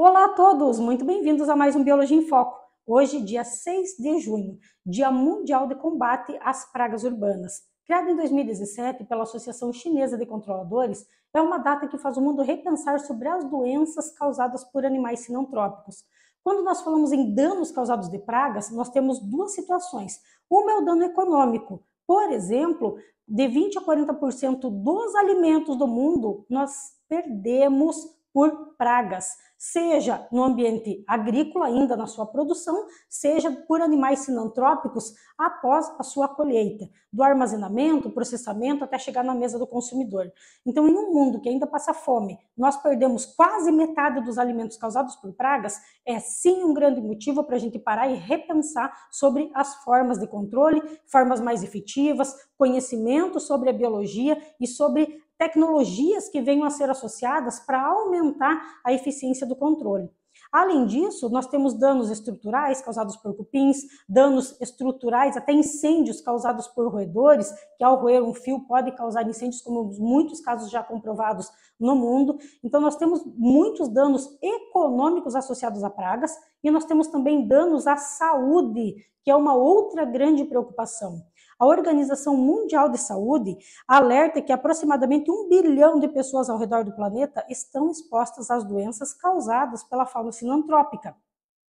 Olá a todos, muito bem-vindos a mais um Biologia em Foco. Hoje, dia 6 de junho, Dia Mundial de Combate às Pragas Urbanas. Criado em 2017 pela Associação Chinesa de Controladores, é uma data que faz o mundo repensar sobre as doenças causadas por animais sinantrópicos. Quando nós falamos em danos causados de pragas, nós temos duas situações. Uma é o dano econômico. Por exemplo, de 20 a 40% dos alimentos do mundo, nós perdemos por pragas, seja no ambiente agrícola, ainda na sua produção, seja por animais sinantrópicos após a sua colheita, do armazenamento, processamento até chegar na mesa do consumidor. Então, em um mundo que ainda passa fome, nós perdemos quase metade dos alimentos causados por pragas, é sim um grande motivo para a gente parar e repensar sobre as formas de controle, formas mais efetivas, conhecimento sobre a biologia e sobre tecnologias que venham a ser associadas para aumentar a eficiência do controle. Além disso, nós temos danos estruturais causados por cupins, danos estruturais, até incêndios causados por roedores, que ao roer um fio pode causar incêndios, como muitos casos já comprovados no mundo. Então, nós temos muitos danos econômicos associados a pragas e nós temos também danos à saúde, que é uma outra grande preocupação. A Organização Mundial de Saúde alerta que aproximadamente um bilhão de pessoas ao redor do planeta estão expostas às doenças causadas pela fauna sinantrópica.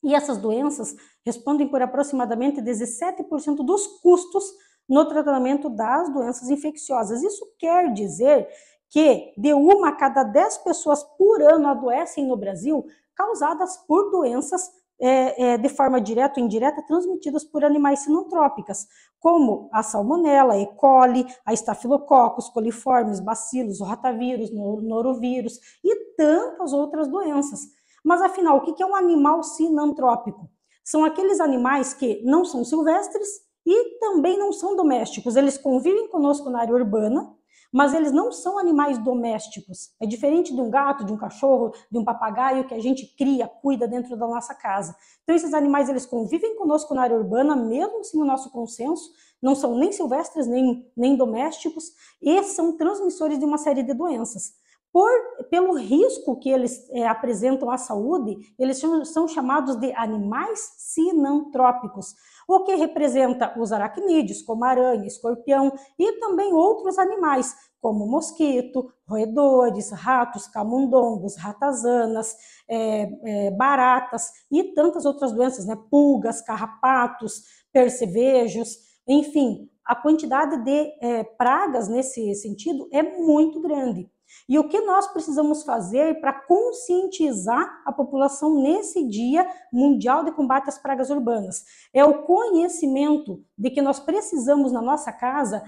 E essas doenças respondem por aproximadamente 17% dos custos no tratamento das doenças infecciosas. Isso quer dizer que de uma a cada 10 pessoas por ano adoecem no Brasil causadas por doenças é, é, de forma direta ou indireta transmitidas por animais sinantrópicas, como a salmonela, a E. coli, a estafilococos, coliformes, bacilos, rotavírus, norovírus e tantas outras doenças. Mas afinal, o que é um animal sinantrópico? São aqueles animais que não são silvestres e também não são domésticos. Eles convivem conosco na área urbana, mas eles não são animais domésticos. É diferente de um gato, de um cachorro, de um papagaio que a gente cria, cuida dentro da nossa casa. Então esses animais eles convivem conosco na área urbana, mesmo sem o nosso consenso, não são nem silvestres nem, nem domésticos e são transmissores de uma série de doenças por, pelo risco que eles é, apresentam à saúde, eles são, são chamados de animais sinantrópicos, o que representa os aracnídeos, como aranha, escorpião e também outros animais, como mosquito, roedores, ratos, camundongos, ratazanas, é, é, baratas e tantas outras doenças, né? pulgas, carrapatos, percevejos, enfim, a quantidade de pragas nesse sentido é muito grande. E o que nós precisamos fazer para conscientizar a população nesse Dia Mundial de Combate às Pragas Urbanas? É o conhecimento de que nós precisamos, na nossa casa,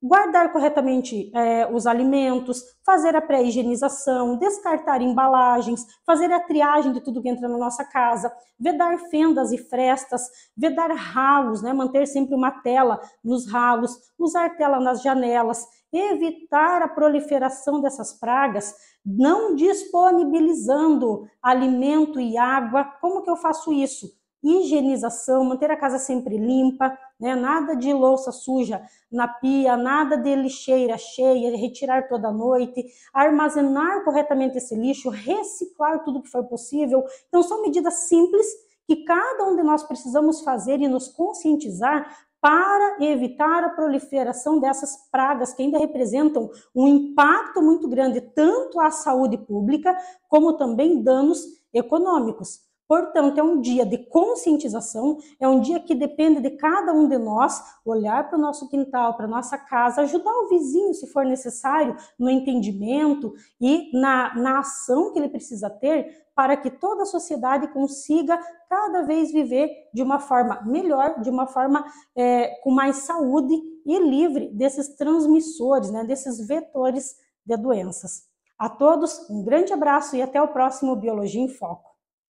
guardar corretamente é, os alimentos, fazer a pré-higienização, descartar embalagens, fazer a triagem de tudo que entra na nossa casa, vedar fendas e frestas, vedar ralos, né, manter sempre uma tela nos ralos, usar tela nas janelas, evitar a proliferação dessas pragas, não disponibilizando alimento e água. Como que eu faço isso? Higienização, manter a casa sempre limpa, né? nada de louça suja na pia, nada de lixeira cheia, retirar toda noite, armazenar corretamente esse lixo, reciclar tudo que for possível. Então, são medidas simples que cada um de nós precisamos fazer e nos conscientizar para evitar a proliferação dessas pragas que ainda representam um impacto muito grande tanto à saúde pública como também danos econômicos. Portanto, é um dia de conscientização, é um dia que depende de cada um de nós olhar para o nosso quintal, para a nossa casa, ajudar o vizinho, se for necessário, no entendimento e na, na ação que ele precisa ter para que toda a sociedade consiga cada vez viver de uma forma melhor, de uma forma é, com mais saúde e livre desses transmissores, né, desses vetores de doenças. A todos, um grande abraço e até o próximo Biologia em Foco.